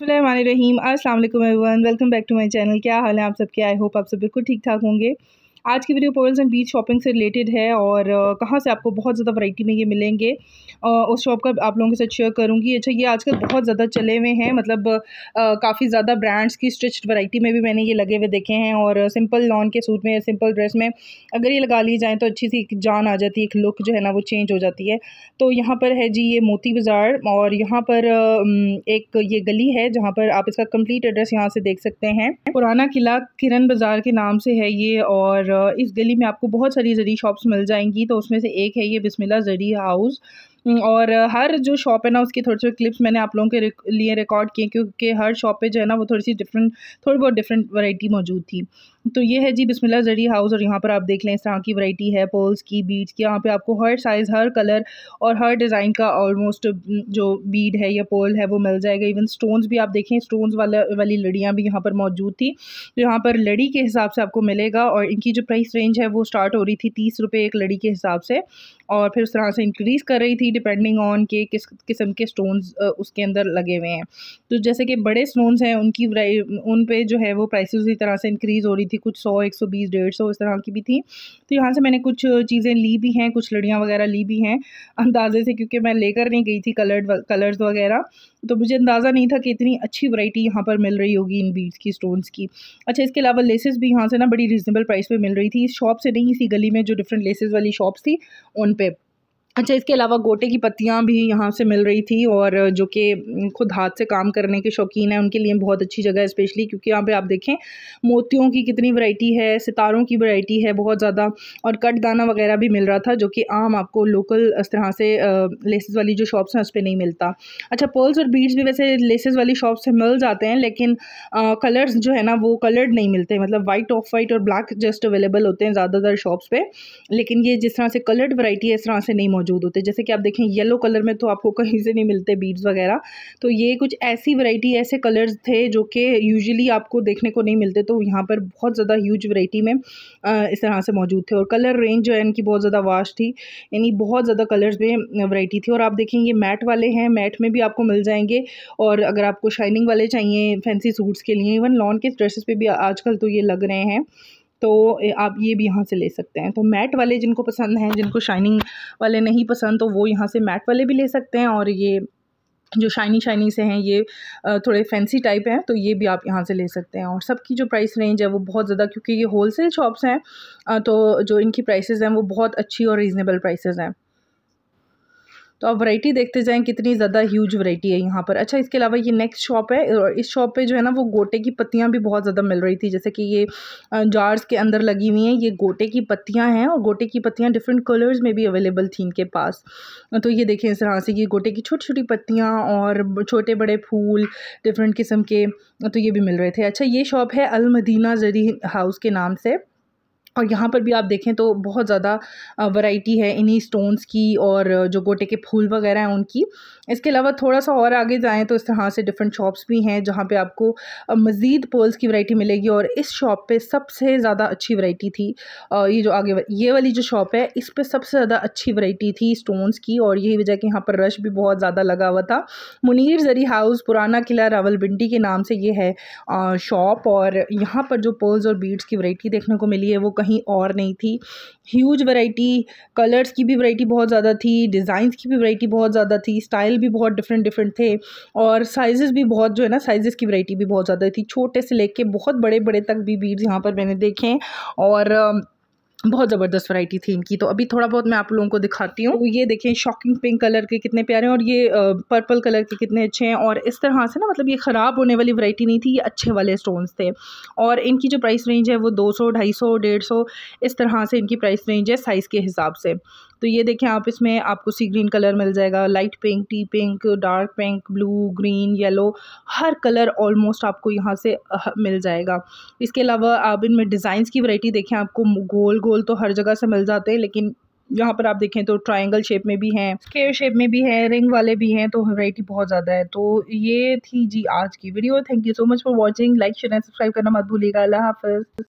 अस्सलाम वालेकुम everyone welcome back to my channel क्या हाल है आप सबके आई होप आप सब बिल्कुल ठीक ठाक होंगे आज की video pearls and beach shopping से रिलेटेड है और uh, कहाँ से आपको बहुत ज़्यादा वैरायटी में ये मिलेंगे uh, उस शॉप का आप लोगों के साथ शेयर करूँगी अच्छा ये आजकल बहुत ज़्यादा चले हुए हैं मतलब uh, काफ़ी ज़्यादा ब्रांड्स की स्टिच्ड वैरायटी में भी मैंने ये लगे हुए देखे हैं और सिंपल लॉन के सूट में सिंपल ड्रेस में अगर ये लगा ली जाए तो अच्छी सी एक जान आ जाती है एक लुक जो है ना वो चेंज हो जाती है तो यहाँ पर है जी ये मोती बाज़ार और यहाँ पर um, एक ये गली है जहाँ पर आप इसका कंप्लीट एड्रेस यहाँ से देख सकते हैं पुराना किला किरण बाज़ार के नाम से है ये और इस गली में आपको बहुत सारी ज़री शॉप्स मिल जाएंगी तो उसमें से एक है ये बिसमिल्ला ज़री हाउस हम्म, और हर जो शॉप है ना उसकी थोड़ी थोड़ी क्लिप्स मैंने आप लोगों के लिए रिकॉर्ड किए क्योंकि हर शॉप पे जो है ना वो थोड़ी सी डिफरेंट थोड़ी बहुत डिफरेंट वैरायटी मौजूद थी तो ये है जी बिस्मिल्ला जरी हाउस और यहाँ पर आप देख लें इस तरह की वैरायटी है पोल्स की बीड्स की यहाँ पे आपको हर साइज़ हर कलर और हर डिज़ाइन का ऑलमोस्ट हम्म, जो बीड है या पोल है वो मिल जाएगा इवन स्टोन्स भी आप देखें स्टोन्स वाला वाली लड़ियाँ भी यहाँ पर मौजूद थी तो यहाँ पर लड़ी के हिसाब से आपको मिलेगा और इनकी जो प्राइस रेंज है वो स्टार्ट हो रही थी तीस रुपये एक लड़ी के हिसाब से और फिर उस तरह से इंक्रीज़ कर रही थी डिपेंडिंग ऑन कि किस किस्म के स्टोन्स उसके अंदर लगे हुए हैं तो जैसे कि बड़े स्टोन्स हैं उनकी उन पे जो है वो प्राइस उसी तरह से इंक्रीज़ हो रही थी कुछ सौ एक सौ बीस डेढ़ सौ इस तरह की भी थी तो यहाँ से मैंने कुछ चीज़ें ली भी हैं कुछ लड़ियाँ वगैरह ली भी हैं अंदाजे से क्योंकि मैं लेकर नहीं गई थी कलर्ड कलर्स वगैरह तो मुझे अंदाज़ा नहीं था कि इतनी अच्छी वैरायटी यहाँ पर मिल रही होगी इन बीड्स की स्टोन्स की अच्छा इसके अलावा लेसेस भी यहाँ से ना बड़ी रिजनेबल प्राइस पर मिल रही थी इस शॉप से नहीं इसी गली में जो डिफरेंट लेसेस वाली शॉप्स थी उन पर अच्छा इसके अलावा गोटे की पत्तियाँ भी यहाँ से मिल रही थी और जो कि खुद हाथ से काम करने के शौकीन हैं उनके लिए बहुत अच्छी जगह है स्पेशली क्योंकि यहाँ पे आप देखें मोतियों की कितनी वैरायटी है सितारों की वैरायटी है बहुत ज़्यादा और कट दाना वगैरह भी मिल रहा था जो कि आम आपको लोकल इस तरह से लेसेस वाली जो शॉप्स हैं उस पर नहीं मिलता अच्छा पर्ल्स और बीड्स भी वैसे लेसेस वाली शॉप से मिल जाते हैं लेकिन कलर्स जो है ना वो कलर्ड नहीं मिलते मतलब वाइट ऑफ वाइट और ब्लैक जस्ट अवेलेबल होते हैं ज़्यादातर शॉप्स पर लेकिन ये जिस तरह से कलर्ड वराइटी है इस तरह से नहीं मौजूद होते हैं जैसे कि आप देखें येलो कलर में तो आपको कहीं से नहीं मिलते बीड्स वगैरह तो ये कुछ ऐसी वैरायटी ऐसे कलर्स थे जो कि यूजुअली आपको देखने को नहीं मिलते तो यहाँ पर बहुत ज़्यादा ह्यूज वैरायटी में इस तरह से मौजूद थे और कलर रेंज जो है इनकी बहुत ज़्यादा वाश थी यानी बहुत ज़्यादा कलर्स में वरायटी थी और आप देखें ये मैट वाले हैं मैट में भी आपको मिल जाएंगे और अगर आपको शाइनिंग वाले चाहिए फैंसी सूट्स के लिए इवन लॉन के ड्रेसेस पे भी आजकल तो ये लग रहे हैं तो आप ये भी यहाँ से ले सकते हैं तो मैट वाले जिनको पसंद हैं जिनको शाइनिंग वाले नहीं पसंद तो वो यहाँ से मैट वाले भी ले सकते हैं और ये जो शाइनी शाइनी से हैं ये थोड़े फैंसी टाइप हैं तो ये भी आप यहाँ से ले सकते हैं और सबकी जो प्राइस रेंज है वो बहुत ज़्यादा क्योंकि ये होल सेल शॉप्स हैं तो जो इनकी प्राइसेस हैं वो बहुत अच्छी और रीज़नेबल प्राइसेस हैं तो आप वैरायटी देखते जाएँ कितनी ज़्यादा ह्यूज वैरायटी है यहाँ पर अच्छा इसके अलावा ये नेक्स्ट शॉप है और इस शॉप पे जो है ना वो गोटे की पत्तियाँ भी बहुत ज़्यादा मिल रही थी जैसे कि ये जार्स के अंदर लगी हुई हैं ये गोटे की पत्तियाँ हैं और गोटे की पत्तियाँ डिफरेंट कलर्स में भी अवेलेबल थी इनके पास तो ये देखें इस तरह से ये गोटे की छोटी छोटी पत्तियाँ और छोटे बड़े फूल डिफरेंट किस्म के तो ये भी मिल रहे थे अच्छा ये शॉप है अलमदीना जरी हाउस के नाम से और यहाँ पर भी आप देखें तो बहुत ज़्यादा वैरायटी है इन्हीं स्टोन्स की और जो गोटे के फूल वगैरह हैं उनकी इसके अलावा थोड़ा सा और आगे जाएँ तो इस तरह से डिफरेंट शॉप्स भी हैं जहाँ पे आपको मज़ीद पोल्स की वैरायटी मिलेगी और इस शॉप पे सबसे ज़्यादा अच्छी वैरायटी थी ये जो आगे ये वाली जो शॉप है इस पर सबसे ज़्यादा अच्छी वरायटी थी स्टोन्स की और यही वजह कि यहाँ पर रश भी बहुत ज़्यादा लगा हुआ था मुनीर जरी हाउस पुराना किला रावल के नाम से ये है शॉप और यहाँ पर जो पोल्स और बीड्स की वरायटी देखने को मिली है वो कहीं और नहीं थी ह्यूज वैरायटी कलर्स की भी वैरायटी बहुत ज़्यादा थी डिज़ाइंस की भी वैरायटी बहुत ज़्यादा थी स्टाइल भी बहुत डिफरेंट डिफरेंट थे और साइजेस भी बहुत जो है ना साइजेस की वैरायटी भी बहुत ज़्यादा थी छोटे से लेके बहुत बड़े बड़े तक भी बीड्स यहाँ पर मैंने देखे और बहुत ज़बरदस्त वैरायटी थी इनकी तो अभी थोड़ा बहुत मैं आप लोगों को दिखाती हूँ तो ये देखें शॉकिंग पिंक कलर के कितने प्यारे हैं और ये पर्पल कलर के कितने अच्छे हैं और इस तरह से ना मतलब ये ख़राब होने वाली वैरायटी नहीं थी ये अच्छे वाले स्टोन्स थे और इनकी जो प्राइस रेंज है वो दो सौ ढाई सौ डेढ़ सौ इस तरह से इनकी प्राइस रेंज है साइज़ के हिसाब से तो ये देखें आप इसमें आपको सी ग्रीन कलर मिल जाएगा light pink tea pink dark pink blue green yellow हर कलर ऑलमोस्ट आपको यहाँ से मिल जाएगा इसके अलावा आप इनमें डिज़ाइंस की वैरायटी देखें आपको गोल गोल तो हर जगह से मिल जाते हैं लेकिन यहाँ पर आप देखें तो ट्रायंगल शेप में भी हैं स्केयर शेप में भी हैं रिंग वाले भी हैं तो वैरायटी बहुत ज़्यादा है तो ये थी जी आज की video thank you so much for watching like share and subscribe करना मत भूलिएगा अल्लाह हाफिज़